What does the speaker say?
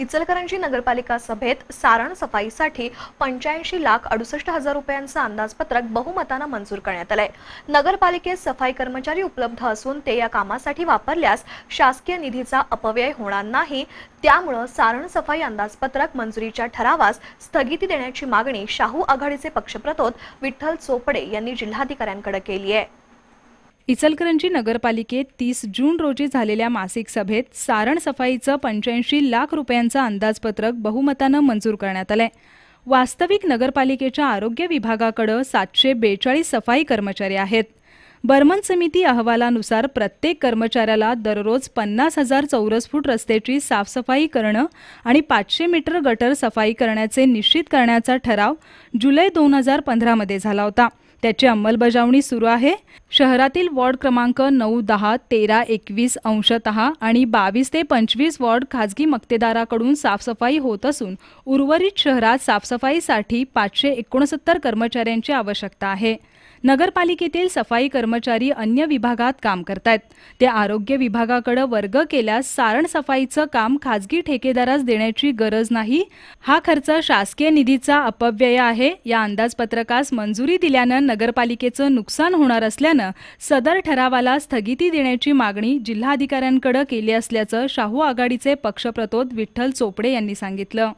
इचलकरंजी नगरपालिका सभेत सारण सफाईसाठी पंच्याऐंशी लाख अडुसष्ट हजार रुपयांचं अंदाजपत्रक बहुमतानं मंजूर करण्यात आलंय नगरपालिकेत सफाई कर्मचारी उपलब्ध असून ते या कामासाठी वापरल्यास शासकीय निधीचा अपव्यय होणार नाही त्यामुळं सारण सफाई अंदाजपत्रक मंजुरीच्या ठरावास स्थगिती देण्याची मागणी शाहू आघाडीचे पक्षप्रतोद विठ्ठल चोपडे यांनी जिल्हाधिकाऱ्यांकडे केली आहे इचलकरंजी नगरपालिकेत तीस जून रोजी झालेल्या मासिक सभेत सारण सफाईचं पंच्याऐंशी लाख रुपयांचं अंदाजपत्रक बहुमतानं मंजूर करण्यात आलंय वास्तविक नगरपालिकेच्या आरोग्य विभागाकडं सातशे बेचाळीस सफाई कर्मचारी आहेत बर्मन समिती अहवालानुसार प्रत्येक कर्मचाऱ्याला दररोज पन्नास हजार चौरस फूट रस्त्याची साफसफाई करणं आणि पाचशे मीटर गटर सफाई करण्याचे निश्चित करण्याचा ठराव जुलै दोन हजार पंधरामध्ये झाला होता त्याची अंमलबजावणी सुरू आहे शहरातील वॉर्ड क्रमांक नऊ दहा तेरा एकवीस अंशतः आणि बावीस ते पंचवीस वॉर्ड खाजगी मक्तेदाराकडून साफसफाई होत असून उर्वरित शहरात साफसफाईसाठी पाचशे एकोणसत्तर कर्मचाऱ्यांची आवश्यकता आहे नगरपालिकेतील सफाई कर्मचारी अन्य विभागात काम करतायत ते आरोग्य विभागाकडे वर्ग केल्यास सारण सफाईचं काम खाजगी ठेकेदारास देण्याची गरज नाही हा खर्च शासकीय निधीचा अपव्यय आहे या अंदाजपत्रकास मंजुरी दिल्यानं नगरपालिकेचं नुकसान होणार असल्यानं सदर ठरावाला स्थगिती देण्याची मागणी जिल्हाधिकाऱ्यांकडे केली असल्याचं शाहू आघाडीचे पक्षप्रतोद विठ्ठल चोपडे यांनी सांगितलं